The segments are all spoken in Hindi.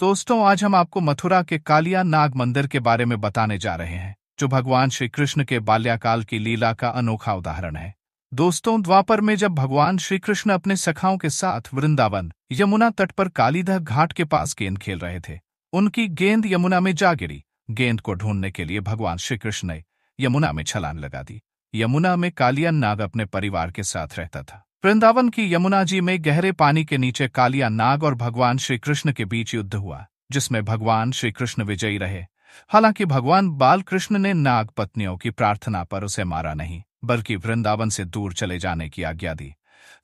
दोस्तों आज हम आपको मथुरा के कालिया नाग मंदिर के बारे में बताने जा रहे हैं जो भगवान श्री कृष्ण के बाल्याकाल की लीला का अनोखा उदाहरण है दोस्तों द्वापर में जब भगवान श्री कृष्ण अपने सखाओं के साथ वृंदावन यमुना तट पर कालीदह घाट के पास गेंद खेल रहे थे उनकी गेंद यमुना में जा गिरी गेंद को ढूंढने के लिए भगवान श्री कृष्ण ने यमुना में छलान लगा दी यमुना में कालिया नाग अपने परिवार के साथ रहता था वृंदावन की यमुना जी में गहरे पानी के नीचे कालिया नाग और भगवान श्री कृष्ण के बीच युद्ध हुआ जिसमें भगवान श्री कृष्ण विजयी रहे हालांकि भगवान बालकृष्ण ने नाग पत्नियों की प्रार्थना पर उसे मारा नहीं बल्कि वृंदावन से दूर चले जाने की आज्ञा दी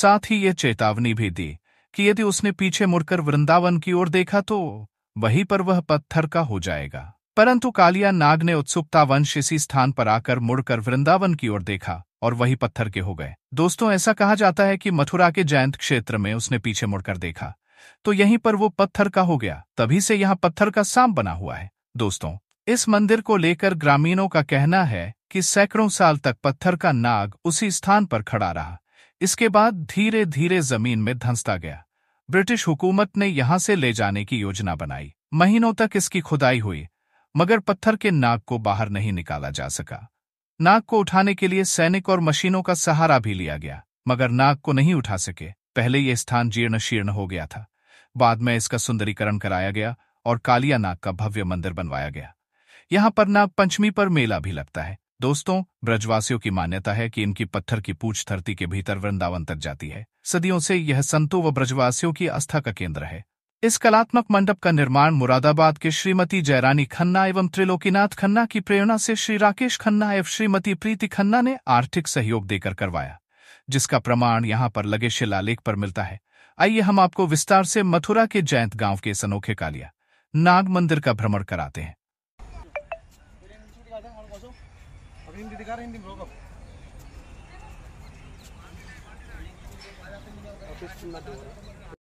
साथ ही ये चेतावनी भी दी कि यदि उसने पीछे मुड़कर वृंदावन की ओर देखा तो वहीं पर वह पत्थर का हो जाएगा परंतु कालिया नाग ने उत्सुकता वंश इसी स्थान पर आकर मुड़कर वृंदावन की ओर देखा और वही पत्थर के हो गए दोस्तों ऐसा कहा जाता है कि मथुरा के जयंत क्षेत्र में उसने पीछे मुड़कर देखा तो यहीं पर वो पत्थर का हो गया तभी से यहाँ पत्थर का सांप बना हुआ है दोस्तों इस मंदिर को लेकर ग्रामीणों का कहना है कि सैकड़ों साल तक पत्थर का नाग उसी स्थान पर खड़ा रहा इसके बाद धीरे धीरे जमीन में धंसता गया ब्रिटिश हुकूमत ने यहां से ले जाने की योजना बनाई महीनों तक इसकी खुदाई हुई मगर पत्थर के नाक को बाहर नहीं निकाला जा सका नाक को उठाने के लिए सैनिक और मशीनों का सहारा भी लिया गया मगर नाक को नहीं उठा सके पहले यह स्थान जीर्ण शीर्ण हो गया था बाद में इसका सुंदरीकरण कराया गया और कालिया नाग का भव्य मंदिर बनवाया गया यहाँ पर नाग पंचमी पर मेला भी लगता है दोस्तों ब्रजवासियों की मान्यता है कि इनकी पत्थर की पूछ धरती के भीतर वृंदावन तक जाती है सदियों से यह संतों व ब्रजवासियों की आस्था का केंद्र है इस कलात्मक मंडप का निर्माण मुरादाबाद के श्रीमती जयरानी खन्ना एवं त्रिलोकीनाथ खन्ना की प्रेरणा से श्री राकेश खन्ना एवं श्रीमती प्रीति खन्ना ने आर्थिक सहयोग देकर करवाया जिसका प्रमाण यहाँ पर लगे शिलालेख पर मिलता है आइए हम आपको विस्तार से मथुरा के जयंत गांव के अनोखे कालिया नाग मंदिर का भ्रमण कराते हैं